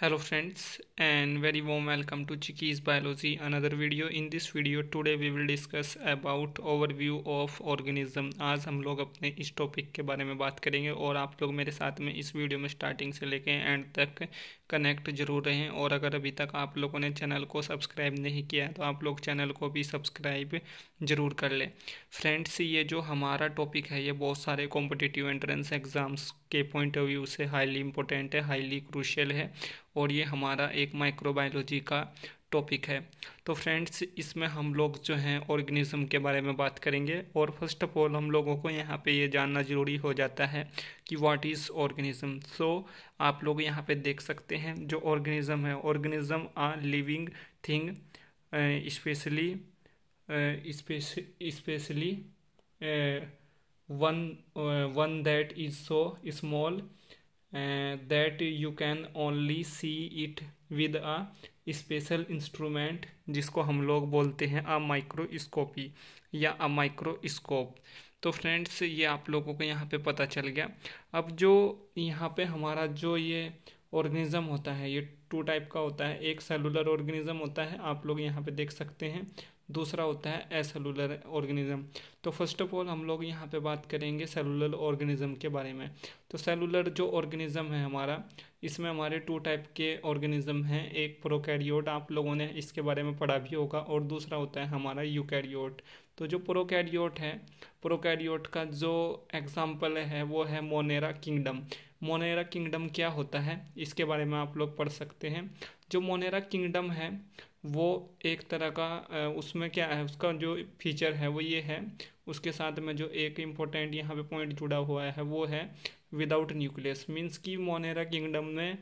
hello friends and very warm welcome to Chiki's biology another video in this video today we will discuss about overview of organism आज हम लोग अपने इस topic के बारे में बात करेंगे और आप लोग मेरे साथ में इस वीडियो में स्टार्टिंग से लेकर एंड तक कनेक्ट जरूर रहें और अगर अभी तक आप लोगों ने चैनल को सब्सक्राइब नहीं किया है तो आप लोग चैनल को भी सब्सक्राइब जरूर कर लें फ्रेंड्स ये जो हमारा टॉपिक है ये बहुत सारे कॉम्पिटिटिव एंट्रेंस एग्ज़ाम्स के पॉइंट ऑफ व्यू से हाईली इंपॉर्टेंट है हाईली क्रूशल है और ये हमारा एक माइक्रोबायोलॉजी का टॉपिक है तो फ्रेंड्स इसमें हम लोग जो हैं ऑर्गेनिज्म के बारे में बात करेंगे और फर्स्ट ऑफ ऑल हम लोगों को यहाँ पे ये जानना ज़रूरी हो जाता है कि व्हाट इज़ ऑर्गेनिज्म सो आप लोग यहाँ पे देख सकते हैं जो ऑर्गेनिज्म है organism a living thing specially specially one one that is so small that you can only see it with a special instrument जिसको हम लोग बोलते हैं अ माइक्रोस्कोपी या अ माइक्रोस्कोप तो फ्रेंड्स ये आप लोगों को यहाँ पे पता चल गया अब जो यहाँ पे हमारा जो ये ऑर्गेनिज़म होता है ये टू टाइप का होता है एक सेलुलर ऑर्गेनिज़म होता है आप लोग यहाँ पे देख सकते हैं दूसरा होता है एसेलुलर ऑर्गेनिज्म तो फर्स्ट ऑफ ऑल हम लोग यहाँ पे बात करेंगे सेलुलर ऑर्गेनिज्म के बारे में तो सेलुलर जो ऑर्गेनिज्म है हमारा इसमें हमारे टू टाइप के ऑर्गेनिज्म हैं एक प्रोकैरियोट आप लोगों ने इसके बारे में पढ़ा भी होगा और दूसरा होता है हमारा यूकैरियोट तो जो प्रोकैरियोट है प्रोकैरियोट का जो एग्जाम्पल है वो है मोनेरा किंगडम मोनेरा किंगडम क्या होता है इसके बारे में आप लोग पढ़ सकते हैं जो मोनेरा किंगडम है वो एक तरह का उसमें क्या है उसका जो फीचर है वो ये है उसके साथ में जो एक इम्पोर्टेंट यहाँ पे पॉइंट जुड़ा हुआ है वो है विदाउट न्यूक्लियस मींस कि मोनेरा किंगडम में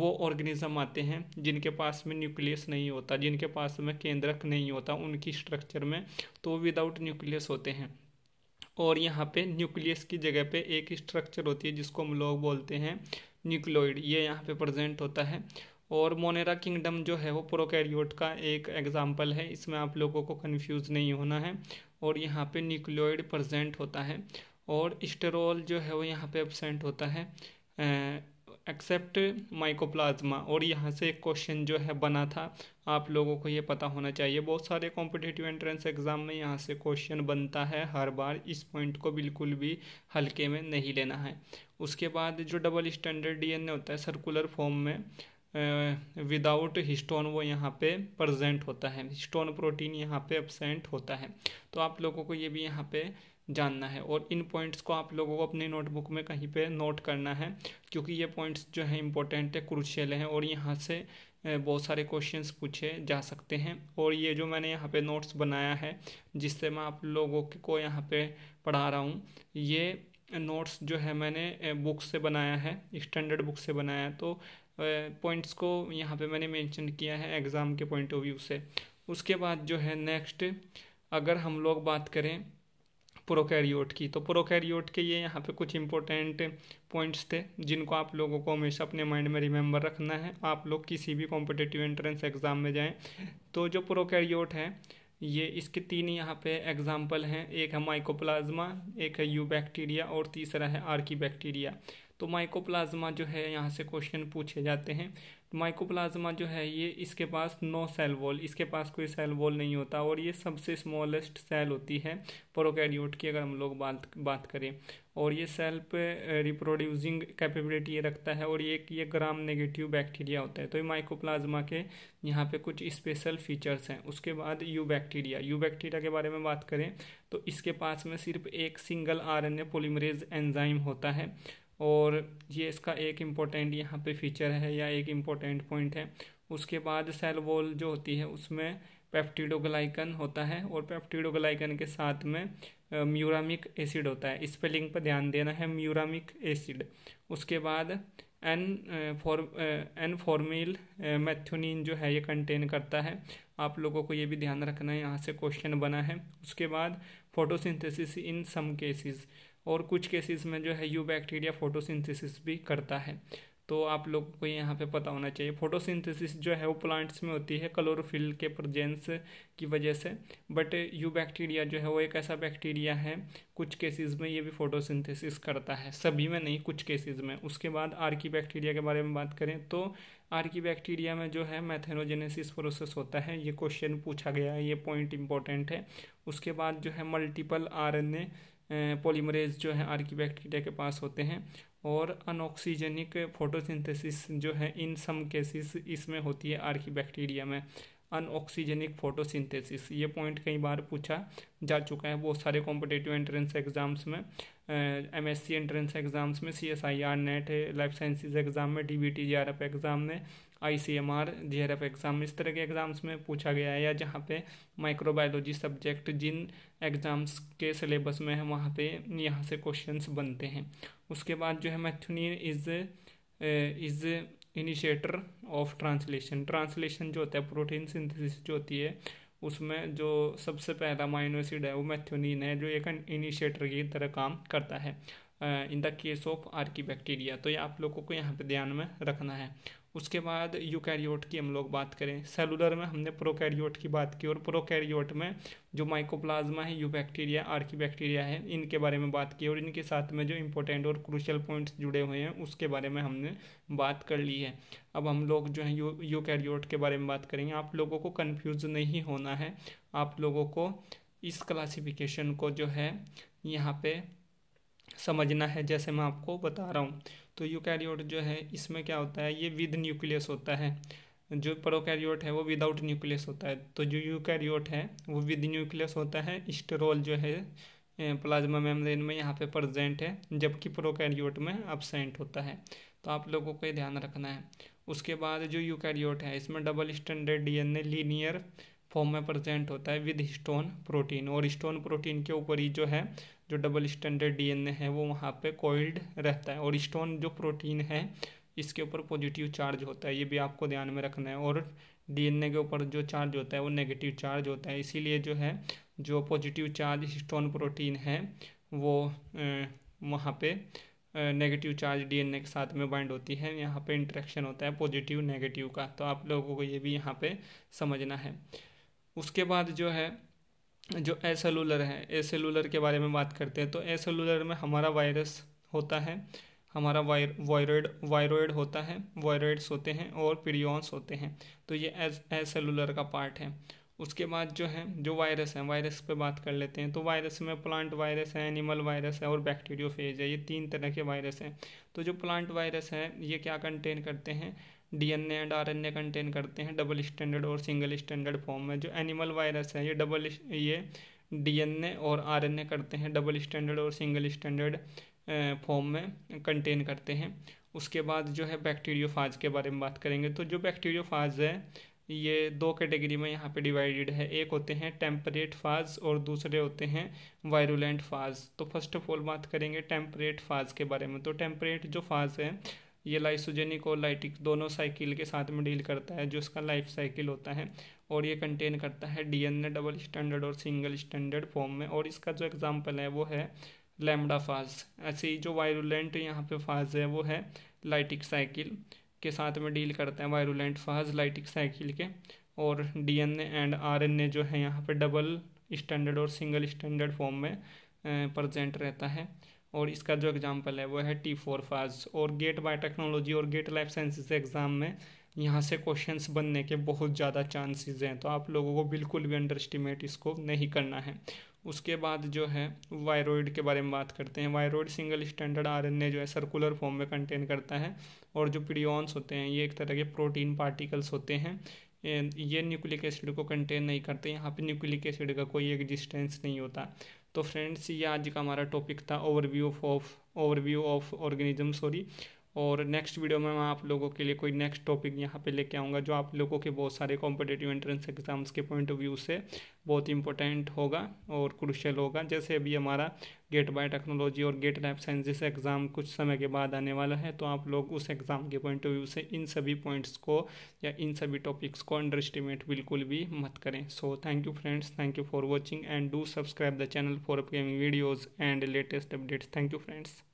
वो ऑर्गेनिज़म आते हैं जिनके पास में न्यूक्लियस नहीं होता जिनके पास में केंद्रक नहीं होता उनकी स्ट्रक्चर में तो विदाउट न्यूक्लियस होते हैं और यहाँ पे न्यूक्लियस की जगह पे एक स्ट्रक्चर होती है जिसको हम लोग बोलते हैं न्यूक्लोइड ये यहाँ पे प्रेजेंट होता है और मोनेरा किंगडम जो है वो प्रोकैरियोट का एक एग्जाम्पल है इसमें आप लोगों को कन्फ्यूज़ नहीं होना है और यहाँ पे न्यूक्लियोइड प्रजेंट होता है और स्टेरोल जो है वो यहाँ पे एबसेंट होता है एक्सेप्ट माइकोप्लाज्मा और यहाँ से एक क्वेश्चन जो है बना था आप लोगों को ये पता होना चाहिए बहुत सारे कॉम्पिटिटिव एंट्रेंस एग्ज़ाम में यहाँ से क्वेश्चन बनता है हर बार इस पॉइंट को बिल्कुल भी हल्के में नहीं लेना है उसके बाद जो डबल स्टैंडर्ड डीएनए होता है सर्कुलर फॉर्म में विदाउट हिस्टोन वो यहाँ पे प्रजेंट होता है हिस्टोन प्रोटीन यहाँ पे एबसेंट होता है तो आप लोगों को ये भी यहाँ पे जानना है और इन पॉइंट्स को आप लोगों को अपने नोटबुक में कहीं पे नोट करना है क्योंकि ये पॉइंट्स जो है इंपॉर्टेंट है क्रुशियल हैं और यहाँ से बहुत सारे क्वेश्चंस पूछे जा सकते हैं और ये जो मैंने यहाँ पे नोट्स बनाया है जिससे मैं आप लोगों को यहाँ पे पढ़ा रहा हूँ ये नोट्स जो है मैंने बुक से बनाया है स्टैंडर्ड बुक से बनाया है तो पॉइंट्स को यहाँ पे मैंने मेंशन किया है एग्ज़ाम के पॉइंट ऑफ व्यू से उसके बाद जो है नेक्स्ट अगर हम लोग बात करें प्रोकैरियोट की तो प्रोकैरियोट के ये यहाँ पे कुछ इंपॉर्टेंट पॉइंट्स थे जिनको आप लोगों को हमेशा अपने माइंड में रिमेंबर रखना है आप लोग किसी भी कॉम्पिटेटिव एंट्रेंस एग्ज़ाम में जाएँ तो जो प्रोकैरियोट है ये इसके तीन यहाँ पे एग्जाम्पल हैं एक है माइकोप्लाज्मा एक है यू बैक्टीरिया और तीसरा है आर्की बैक्टीरिया तो माइकोप्लाज्मा जो है यहाँ से क्वेश्चन पूछे जाते हैं माइकोप्लाज्मा जो है ये इसके पास नो सेल वॉल इसके पास कोई सेल वॉल नहीं होता और ये सबसे स्मॉलेस्ट सेल होती है प्रोकैरियोट की अगर हम लोग बात बात करें और ये सेल पे रिप्रोड्यूसिंग कैपेबिलिटी ये रखता है और ये ये ग्राम नेगेटिव बैक्टीरिया होता है तो ये माइकोप्लाज्मा के यहाँ पे कुछ स्पेशल फीचर्स हैं उसके बाद यू बैक्टीरिया यू बैक्टीरिया के बारे में बात करें तो इसके पास में सिर्फ एक सिंगल आरएनए पॉलीमरेज एंजाइम होता है और ये इसका एक इम्पोर्टेंट यहाँ पे फीचर है या एक इम्पोर्टेंट पॉइंट है उसके बाद सेल वॉल जो होती है उसमें पेप्टिडोगलाइकन होता है और पेप्टिडोगलाइकन के साथ में म्यूरामिक एसिड होता है स्पेलिंग पर ध्यान देना है म्यूरामिक एसिड उसके बाद N for N formyl methionine जो है ये कंटेन करता है आप लोगों को ये भी ध्यान रखना है यहाँ से क्वेश्चन बना है उसके बाद फोटोसिंथेसिस इन सम केसेस और कुछ केसेस में जो है यू बैक्टीरिया फोटोसिंथेसिस भी करता है तो आप लोगों को यहाँ पे पता होना चाहिए फोटोसिंथेसिस जो है वो प्लांट्स में होती है क्लोरोफिल के प्रजेंस की वजह से बट यू बैक्टीरिया जो है वो एक ऐसा बैक्टीरिया है कुछ केसेस में ये भी फोटोसिंथेसिस करता है सभी में नहीं कुछ केसेस में उसके बाद आर्की बैक्टीरिया के बारे में बात करें तो आर्की बैक्टीरिया में जो है मैथेनोजेनेसिस प्रोसेस होता है ये क्वेश्चन पूछा गया है ये पॉइंट इंपॉर्टेंट है उसके बाद जो है मल्टीपल आर पॉलीमरेज जो है आर्की बैक्टीरिया के पास होते हैं और अनऑक्सीजनिक फोटोसिंथेसिस जो है इन सम केसेस इसमें होती है आर की बैक्टीरिया में अनऑक्सीजनिक फोटोसिंथेसिस ये पॉइंट कई बार पूछा जा चुका है बहुत सारे कॉम्पिटेटिव एंट्रेंस एग्जाम्स में M S C entrance exams में C S I R NET life sciences exam में D B T J R F exam में I C M R J R F exam इस तरह के exams में पूछा गया है या जहाँ पे माइक्रोबायोलॉजी सब्जेक्ट जिन एग्ज़ाम्स के सिलेबस में है वहाँ पे यहाँ से क्वेश्चंस बनते हैं उसके बाद जो है methionine is is initiator of translation translation जो होता है प्रोटीन सिंथेसिस जो होती है उसमें जो सबसे पहला माइनो एसिड है वो मैथ्योनिन है जो एक इनिशिएटर की तरह काम करता है in the case of archaebacteria तो ये आप लोगों को यहाँ पे ध्यान में रखना है उसके बाद यूकैरियोट की हम लोग बात करें सेलुलर में हमने प्रोकैरियोट की बात की और प्रोकैरियोट में जो माइकोप्लाज्मा है यू बैक्टीरिया आर्की बैक्टीरिया है इनके बारे में बात की और इनके साथ में जो इंपॉर्टेंट और क्रूशल पॉइंट्स जुड़े हुए हैं उसके बारे में हमने बात कर ली है अब हम लोग जो है यू यूकैरियोट के बारे में बात करेंगे आप लोगों को कन्फ्यूज नहीं होना है आप लोगों को इस क्लासिफिकेशन को जो है यहाँ पे समझना है जैसे मैं आपको बता रहा हूँ तो यूकैरियोट जो है इसमें क्या होता है ये विद न्यूक्लियस होता है जो प्रोकैरियोट है वो विदाउट न्यूक्लियस होता है तो जो यूकैरियोट है वो विद न्यूक्लियस होता है स्टेरोल जो है प्लाज्मा मेम्ब्रेन में यहाँ पे प्रजेंट है जबकि प्रोकैरियोट में अबसेंट होता है तो आप लोगों को ध्यान रखना है उसके बाद जो यूकैरियोट है इसमें double standard DNA linear form में प्रेजेंट होता है विद स्टोन प्रोटीन और स्टोन प्रोटीन के ऊपर ही जो है जो डबल स्टैंडर्ड डीएनए है वो वहाँ पे कोइल्ड रहता है और स्टोन जो प्रोटीन है इसके ऊपर पॉजिटिव चार्ज होता है ये भी आपको ध्यान में रखना है और डीएनए के ऊपर जो चार्ज होता है वो नेगेटिव चार्ज होता है इसीलिए जो है जो पॉजिटिव चार्ज स्टोन प्रोटीन है वो वहाँ पे नेगेटिव चार्ज डीएनए के साथ में बाइंड होती है यहाँ पे इंट्रैक्शन होता है पॉजिटिव नेगेटिव का तो आप लोगों को ये भी यहाँ पे समझना है उसके बाद जो है जो एसेलुलर है एसेलुलर के बारे में बात करते हैं तो एसेलुलर में हमारा वायरस होता है हमारा वायर वायरॉयड होता है वायरॉयड्स होते हैं और पिरियॉन्स होते हैं तो ये एसेलुलर का पार्ट है उसके बाद जो है जो वायरस है वायरस पे बात कर लेते हैं तो वायरस में प्लांट वायरस है एनिमल वायरस है और बैक्टीरियोफेज है ये तीन तरह के वायरस हैं तो जो प्लांट वायरस है ये क्या कंटेन करते हैं डीएनए एंड आरएनए कंटेन करते हैं डबल स्टैंडर्ड और सिंगल स्टैंडर्ड फॉर्म में जो एनिमल वायरस है ये डबल ये डीएनए और आरएनए करते हैं डबल स्टैंडर्ड और सिंगल स्टैंडर्ड फॉर्म में कंटेन करते हैं उसके बाद जो है बैक्टीरियोफाज के बारे में बात करेंगे तो जो बैक्टीरियोफाज है ये दो कैटेगरी में यहाँ पे डिवाइडेड है एक होते हैं टेम्परेट फाज और दूसरे होते हैं वायरुलेंट फाज तो फर्स्ट ऑफ ऑल बात करेंगे टेम्परेट फाज के बारे में तो टेम्परेट जो फाज है ये लाइसोजेनिक और लाइटिक दोनों साइकिल के साथ में डील करता है जो इसका लाइफ साइकिल होता है और ये कंटेन करता है डीएनए डबल स्टैंडर्ड और सिंगल स्टैंडर्ड फॉर्म में और इसका जो एग्जाम्पल है वो है लैमडा फाज ऐसे ही जो वायरुलेंट यहाँ पे फाज है वो है लाइटिक साइकिल के साथ में डील करता है वायरुलेंट फाज लाइटिक साइकिल के और डी एंड आर जो है यहाँ पर डबल स्टैंडर्ड और सिंगल स्टैंडर्ड फॉर्म में प्रजेंट रहता है और इसका जो एग्ज़ाम्पल है वो है टी फोर फाज और गेट बाय टेक्नोलॉजी और गेट लाइफ साइंसिस एग्ज़ाम में यहाँ से क्वेश्चंस बनने के बहुत ज़्यादा चांसेस हैं तो आप लोगों को बिल्कुल भी अंडर एस्टिमेट इसको नहीं करना है उसके बाद जो है वायरोइड के बारे में बात करते हैं वायरोइड सिंगल स्टैंडर्ड आरएनए जो है सर्कुलर फॉर्म में कंटेन करता है और जो पीडियॉन्स होते हैं ये एक तरह के प्रोटीन पार्टिकल्स होते हैं ये न्यूक्लिक एसिड को कंटेन नहीं करते यहाँ पे न्यूक्लिक एसिड का कोई एग्जिस्टेंस नहीं होता तो फ्रेंड्स ये आज का हमारा टॉपिक था overview of overview of organism sorry और नेक्स्ट वीडियो में मैं आप लोगों के लिए कोई नेक्स्ट टॉपिक यहाँ पे लेके आऊँगा जो आप लोगों के बहुत सारे कॉम्पिटेटिव एंट्रेंस एग्जाम्स के पॉइंट ऑफ व्यू से बहुत इंपॉर्टेंट होगा और क्रुशल होगा जैसे अभी हमारा गेट बाय टेक्नोलॉजी और गेट लाइफ साइंसिस एग्ज़ाम कुछ समय के बाद आने वाला है तो आप लोग उस एग्ज़ाम के पॉइंट ऑफ व्यू से इन सभी पॉइंट्स को या इन सभी टॉपिक्स को अंडर एस्टिमेट बिल्कुल भी मत करें so thank you friends thank you for watching and do subscribe the channel for upcoming videos and latest updates thank you friends